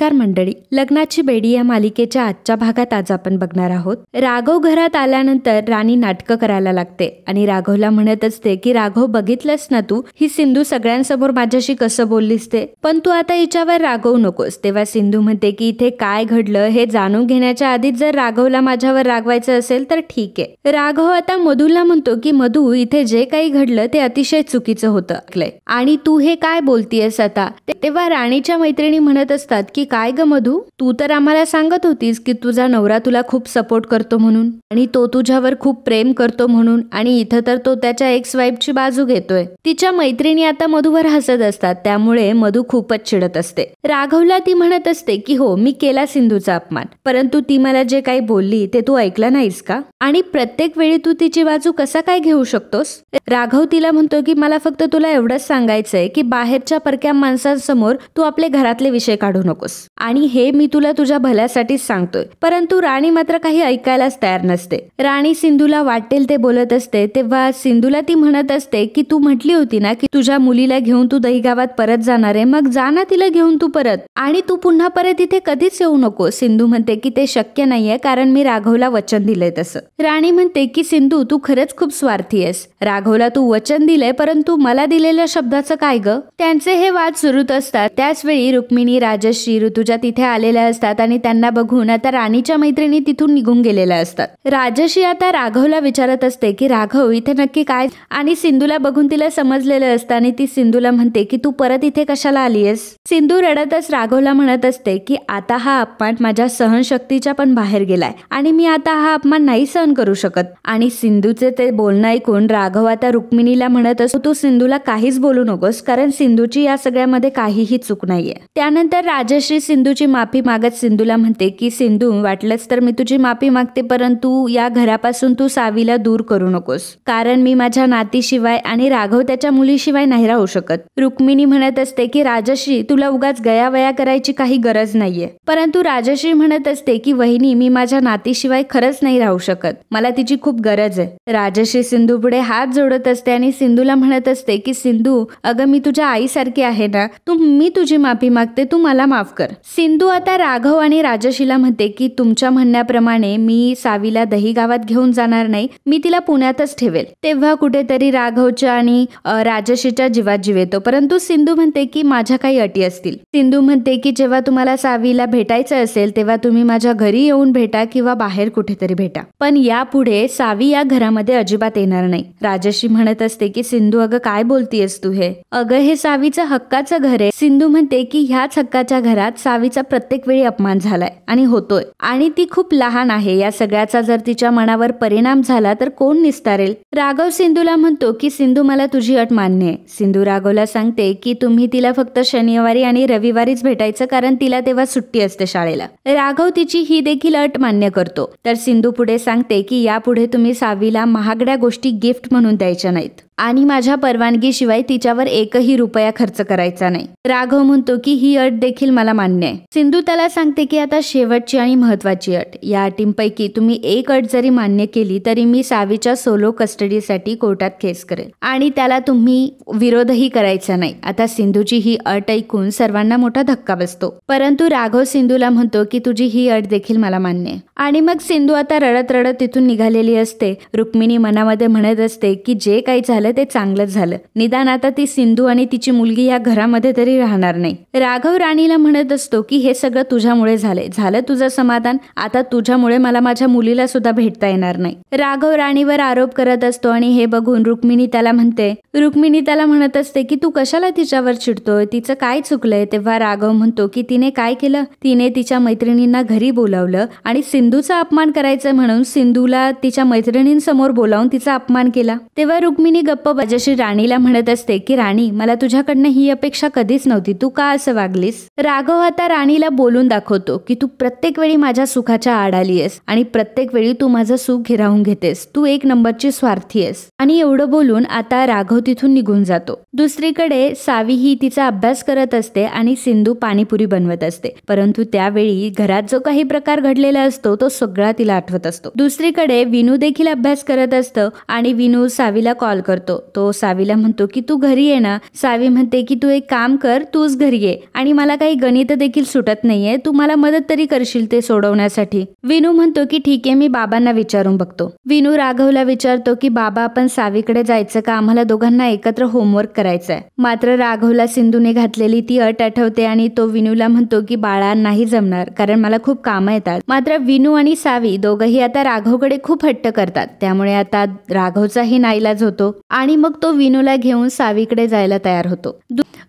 नमस्कार मंडळी लग्नाची बेडी या मालिकेच्या आजच्या भागात आज आपण बघणार आहोत राघव घरात आल्यानंतर राणी नाटक करायला लागते आणि राघवला म्हणत असते की राघव बघितलंस ना तू ही सिंधू सगळ्यांसमोर माझ्याशी कसं बोललीस ते पण तू आता हिच्यावर रागवू नकोस तेव्हा सिंधू म्हणते की इथे काय घडलं हे जाणून घेण्याच्या आधीच जर राघवला माझ्यावर रागवायचं असेल तर ठीक आहे राघव आता मधूला म्हणतो की मधू इथे जे काही घडलं ते अतिशय चुकीचं होतं आणि तू हे काय बोलतीयस आता तेव्हा राणीच्या मैत्रिणी म्हणत असतात की काय ग मधू तू तर आम्हाला सांगत होतीस की तुझा नवरा तुला खूप सपोर्ट करतो म्हणून आणि तो तुझ्यावर खूप प्रेम करतो म्हणून आणि इथं तर तो त्याच्या एक्स वाईफची बाजू घेतोय तिच्या मैत्रिणी आता मधूवर हसत असतात त्यामुळे मधू खूपच चिडत असते राघवला ती म्हणत असते की हो मी केला सिंधूचा अपमान परंतु ती मला जे काही बोलली ते तू ऐकलं नाहीस का आणि प्रत्येक वेळी तू तिची बाजू कसा काय घेऊ शकतोस राघव तिला म्हणतो की मला फक्त तुला एवढंच सांगायचंय की बाहेरच्या परक्या माणसांसमोर तू आपले घरातले विषय काढू नकोस आणि हे मी तुला तुझ्या भल्यासाठीच सांगतोय परंतु राणी मात्र काही ऐकायलाच तयार नसते राणी सिंधूला वाटेल ते बोलत असते तेव्हा सिंधूला ती म्हणत असते की तू म्हटली होती ना की तुझ्या मुलीला घेऊन तू गावात परत जाणार आहे मग जा ना तिला घेऊन तू परत आणि तू पुन्हा परत इथे कधीच येऊ नको सिंधू म्हणते की ते शक्य नाहीये कारण मी राघवला वचन दिलंय तसं राणी म्हणते की सिंधू तू खरंच खूप स्वार्थी आहेस राघवला तू वचन दिलंय परंतु मला दिलेल्या शब्दाचं काय ग त्यांचे हे वाद सुरूच असतात त्याच वेळी रुक्मिणी राजश्री ऋतुजा तिथे आलेल्या असतात आणि त्यांना बघून आता राणीच्या मैत्रिणी तिथून निघून गेलेल्या असतात राजशी आता राघवला विचारत असते की राघव इथे नक्की काय आणि सिंधूला बघून तिला समजलेलं असतं आणि ती सिंधूला म्हणते की तू परत इथे कशाला आलीयस सिंधू रडतच राघवला म्हणत असते की आता हा अपमान माझ्या सहनशक्तीच्या पण बाहेर गेलाय आणि मी आता हा अपमान नाही सहन करू शकत आणि सिंधूचे ते बोलणं ऐकून राघव आता रुक्मिणीला म्हणत असतो तू सिंधूला काहीच बोलू नकोस कारण सिंधूची या सगळ्यामध्ये काहीही चूक नाहीये त्यानंतर राजश्री ती सिंधूची माफी मागत सिंधूला म्हणते की सिंधू वाटलंच तर मी तुझी माफी मागते परंतु या घरापासून तू सावीला दूर करू नकोस कारण मी माझ्या नातीशिवाय आणि राघव त्याच्या मुलीशिवाय नाही राहू शकत रुक्मिणी म्हणत असते की राजश्री तुला उगाच गयावया करायची काही गरज नाहीये परंतु राजश्री म्हणत असते की वहिनी मी माझ्या नातीशिवाय खरंच नाही राहू शकत मला तिची खूप गरज आहे राजश्री सिंधू पुढे हात जोडत असते आणि सिंधूला म्हणत असते की सिंधू अगं मी तुझ्या आईसारखी आहे ना तू मी तुझी माफी मागते तू मला माफ सिंधू आता राघव आणि राजशीला म्हणते की तुमच्या म्हणण्याप्रमाणे मी सावीला दही गावात घेऊन जाणार नाही मी तिला पुण्यातच ठेवेल तेव्हा कुठेतरी राघवच्या आणि राजशीच्या जीवात जीव येतो परंतु सिंधू म्हणते की माझ्या काही अटी असतील सिंधू म्हणते की जेव्हा तुम्हाला सावीला भेटायचं असेल तेव्हा तुम्ही माझ्या घरी येऊन भेटा किंवा बाहेर कुठेतरी भेटा पण यापुढे सावी या घरामध्ये अजिबात येणार नाही राजशी म्हणत असते की सिंधू अगं काय बोलतीयस तू हे अगं हे सावीचं हक्काचं घर आहे सिंधू म्हणते की ह्याच हक्काच्या घरात सावीचा प्रत्येक वेळी अपमान झालाय आणि होतोय आणि ती खूप लहान आहे या सगळ्याचा जर तिच्या मनावर परिणाम झाला तर कोण निस्तारेल राघव सिंधूला म्हणतो की सिंधू मला तुझी अट मान्य आहे सिंधू राघवला सांगते की तुम्ही तिला फक्त शनिवारी आणि रविवारीच भेटायचं कारण तिला तेव्हा सुट्टी असते शाळेला राघव तिची ही देखील अट मान्य करतो तर सिंधू पुढे सांगते की यापुढे तुम्ही सावीला महागड्या गोष्टी गिफ्ट म्हणून द्यायच्या नाहीत आणि माझ्या परवानगीशिवाय तिच्यावर एकही रुपया खर्च करायचा नाही राघव म्हणतो की ही अट देखील मला मान्य आहे सिंधू त्याला सांगते की आता शेवटची आणि महत्वाची अट या अटींपैकी तुम्ही एक अट जरी मान्य केली तरी मी सावीच्या सोलो कस्ट कस्टडीसाठी कोर्टात केस करेल आणि त्याला तुम्ही विरोधही करायचा नाही आता सिंधूची ही अट ऐकून सर्वांना मोठा धक्का बसतो परंतु राघव सिंधूला म्हणतो की तुझी ही अट देखील मला मान्य आहे आणि मग सिंधू आता रडत रडत तिथून निघालेली असते रुक्मिणी मनामध्ये म्हणत असते की जे काही झालं ते चांगलंच झालं निदान आता ती सिंधू आणि तिची मुलगी या घरामध्ये तरी राहणार नाही राघव राणीला म्हणत असतो की हे सगळं तुझ्यामुळे झाले झालं तुझं समाधान आता तुझ्यामुळे मला माझ्या मुलीला सुद्धा भेटता येणार नाही राघव राणीवर आरोप करत असतो आणि हे बघून रुक्मिणी त्याला म्हणते रुक्मिणी त्याला म्हणत असते की तू कशाला तिच्यावर चिडतोय तिचं काय चुकलंय तेव्हा राघव म्हणतो की तिने काय केलं तिने तिच्या मैत्रिणींना घरी बोलावलं आणि सिंधूचा अपमान करायचं म्हणून सिंधूला तिच्या मैत्रिणींसमोर बोलावून तिचा अपमान केला तेव्हा रुक्मिणी गप्प बाजाशी राणीला म्हणत असते की राणी मला तुझ्याकडनं ही अपेक्षा कधीच नव्हती तू का असं वागलीस राघव आता राणीला बोलून दाखवतो की तू प्रत्येक वेळी माझ्या सुखाच्या आड आलीयस आणि प्रत्येक वेळी तू माझं सुख घेरावून घेतेस तू एक नंबरची स्वार्थ पार्थीयस आणि एवढं बोलून आता राघव तिथून निघून जातो दुसरीकडे सावी ही तिचा अभ्यास करत असते आणि सिंधू पाणीपुरी बनवत असते परंतु त्यावेळी घरात जो काही प्रकार घडलेला असतो तो सगळा तिला आठवत असतो दुसरीकडे विनू देखील अभ्यास करत असतं आणि विनू सावीला कॉल करतो तो सावीला म्हणतो की तू घरी ये ना सावी म्हणते की तू एक काम कर तूच घरी ये आणि मला काही गणित देखील सुटत नाहीये तू मला मदत तरी करशील ते सोडवण्यासाठी विनू म्हणतो की ठीक आहे मी बाबांना विचारून बघतो विनू राघवला विचारतो की बाबा आपण सावीकडे जायचं का आम्हाला दोघांना एकत्र होमवर्क करायचंय आहे मात्र राघवला सिंधूने घातलेली ती अट आठवते आणि तो विनूला म्हणतो की बाळा नाही जमणार कारण मला खूप कामं येतात मात्र विनू आणि सावी दोघंही आता राघवकडे खूप हट्ट करतात त्यामुळे आता राघवचाही नाईलाज होतो आणि मग तो विनूला घेऊन सावीकडे जायला तयार होतो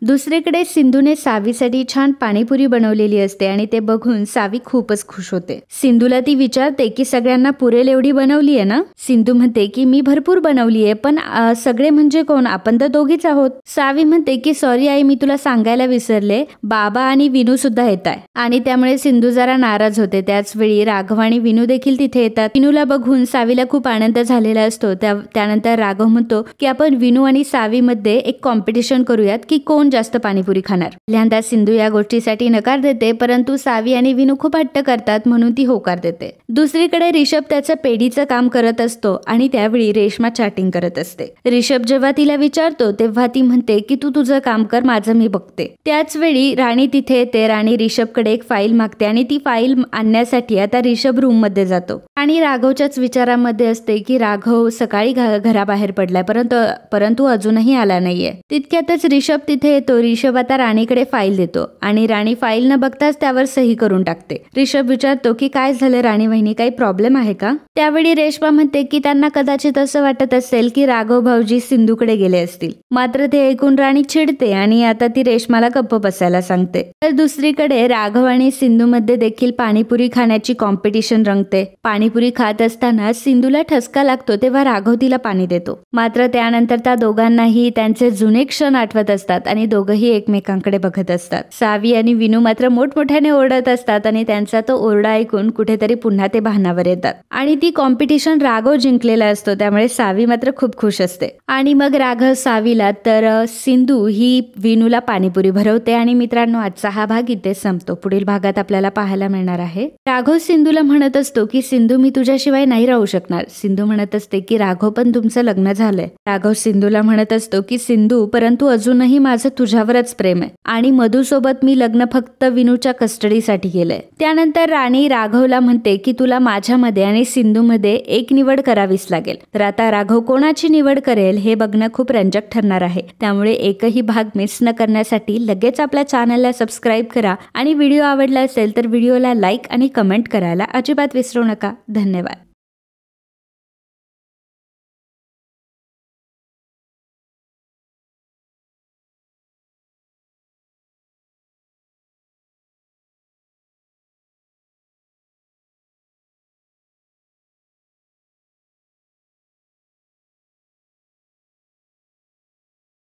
दुसरीकडे सिंधूने सावीसाठी छान पाणीपुरी बनवलेली असते आणि ते बघून सावी खूपच खुश होते सिंधूला ती विचारते की सगळ्यांना पुरेल एवढी बनवली आहे ना सिंधू म्हणते की मी भरपूर बनवली आहे पण सगळे म्हणजे कोण आपण तर दोघीच आहोत सावी म्हणते की सॉरी आई मी तुला सांगायला विसरले बाबा आणि विनू सुद्धा येत आहे आणि त्यामुळे सिंधू जरा नाराज होते त्याच वेळी राघव आणि विनू देखील तिथे येतात विनूला बघून सावीला खूप आनंद झालेला असतो त्यानंतर राघव म्हणतो की आपण विनू आणि सावी मध्ये एक कॉम्पिटिशन करूयात की कोण जास्त पाणीपुरी खाणार पहिल्यांदा सिंधू या गोष्टीसाठी नकार देते परंतु सावी आणि विनू खूप हट्ट करतात म्हणून ती होकार देते दुसरीकडे रिषभ त्याचं पेढीचं काम करत असतो आणि त्यावेळी रेशमा चॅटिंग करत असते रिषभ जेव्हा तिला विचारतो तेव्हा ती म्हणते की तू तुझं काम कर माझं मी बघते त्याच वेळी राणी तिथे येते राणी रिषभकडे एक फाईल मागते आणि ती फाईल आणण्यासाठी आता रिषभ रूम मध्ये जातो आणि राघवच्याच विचारामध्ये असते की राघव सकाळी घराबाहेर पडलाय परंतु परंतु अजूनही आला नाहीये तितक्यातच रिषभ तिथे येतो रिषभ आता राणीकडे फाईल देतो आणि राणी फाईल न बघताच त्यावर सही करून टाकते रिषभ विचारतो की काय झालं राणी वहिनी काही प्रॉब्लेम आहे का त्यावेळी रेश्मा म्हणते की त्यांना कदाचित असं वाटत असेल की राघव भाऊजी सिंधूकडे गेले असतील मात्र ते ऐकून राणी चिडते आणि आता ती रेश्माला गप्प बसायला सांगते तर दुसरीकडे राघव आणि सिंधू मध्ये देखील पाणीपुरी खाण्याची कॉम्पिटिशन रंगते पाणी पाणीपुरी खात असताना सिंधूला ठसका लागतो तेव्हा राघव तिला पाणी देतो मात्र त्यानंतर त्या दोघांनाही त्यांचे जुने क्षण आठवत असतात आणि दोघंही एकमेकांकडे बघत असतात सावी आणि विनू मात्र मोठमोठ्याने ओरडत असतात आणि त्यांचा तो ओरडा ऐकून कुठेतरी पुन्हा ते भानावर येतात आणि ती कॉम्पिटिशन राघव जिंकलेला असतो त्यामुळे सावी मात्र खूप खुश असते आणि मग राघव सावीला तर सिंधू ही विनूला पाणीपुरी भरवते आणि मित्रांनो आजचा हा भाग इथे संपतो पुढील भागात आपल्याला पाहायला मिळणार आहे राघव सिंधूला म्हणत असतो की सिंधू मी तुझ्याशिवाय नाही राहू शकणार सिंधू म्हणत असते की राघव पण तुमचं लग्न झालंय राघव सिंधूला म्हणत असतो की सिंधू परंतु अजूनही माझं तुझ्यावरच प्रेम आहे आणि सोबत मी लग्न फक्त विनूच्या कस्टडीसाठी केलंय त्यानंतर राणी राघवला म्हणते की तुला माझ्यामध्ये आणि सिंधूमध्ये एक निवड करावीच लागेल तर आता राघव कोणाची निवड करेल हे बघणं खूप रंजक ठरणार आहे त्यामुळे एकही भाग मिस न करण्यासाठी लगेच आपल्या चॅनलला सबस्क्राईब करा आणि व्हिडिओ आवडला असेल तर व्हिडिओला लाईक आणि कमेंट करायला अजिबात विसरू नका धन्यवाद